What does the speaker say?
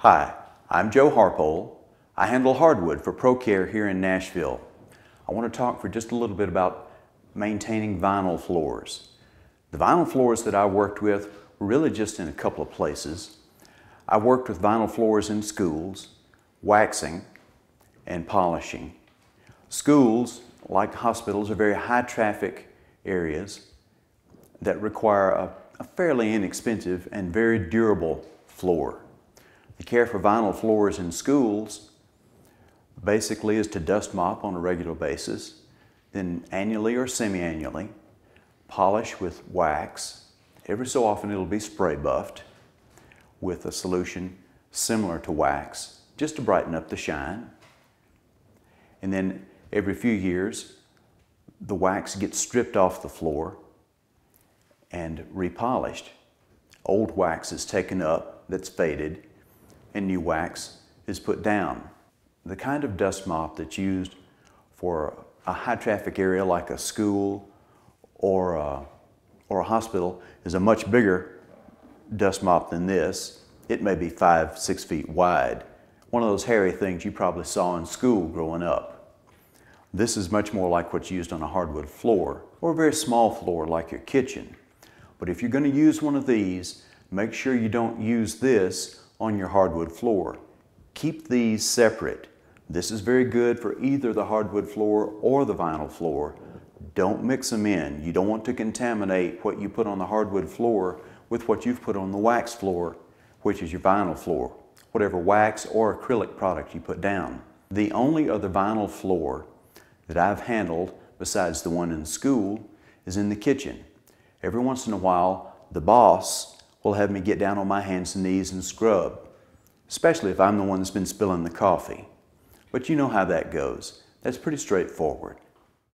Hi, I'm Joe Harpole. I handle hardwood for ProCare here in Nashville. I want to talk for just a little bit about maintaining vinyl floors. The vinyl floors that I worked with were really just in a couple of places. I worked with vinyl floors in schools, waxing, and polishing. Schools, like hospitals, are very high traffic areas that require a, a fairly inexpensive and very durable floor. The care for vinyl floors in schools basically is to dust mop on a regular basis, then annually or semi-annually, polish with wax. Every so often it'll be spray buffed with a solution similar to wax, just to brighten up the shine. And then every few years, the wax gets stripped off the floor and repolished. Old wax is taken up that's faded and new wax is put down. The kind of dust mop that's used for a high traffic area like a school or a, or a hospital is a much bigger dust mop than this. It may be five, six feet wide. One of those hairy things you probably saw in school growing up. This is much more like what's used on a hardwood floor or a very small floor like your kitchen. But if you're going to use one of these, make sure you don't use this on your hardwood floor. Keep these separate. This is very good for either the hardwood floor or the vinyl floor. Don't mix them in. You don't want to contaminate what you put on the hardwood floor with what you've put on the wax floor, which is your vinyl floor, whatever wax or acrylic product you put down. The only other vinyl floor that I've handled, besides the one in school, is in the kitchen. Every once in a while, the boss will have me get down on my hands and knees and scrub, especially if I'm the one that's been spilling the coffee. But you know how that goes. That's pretty straightforward.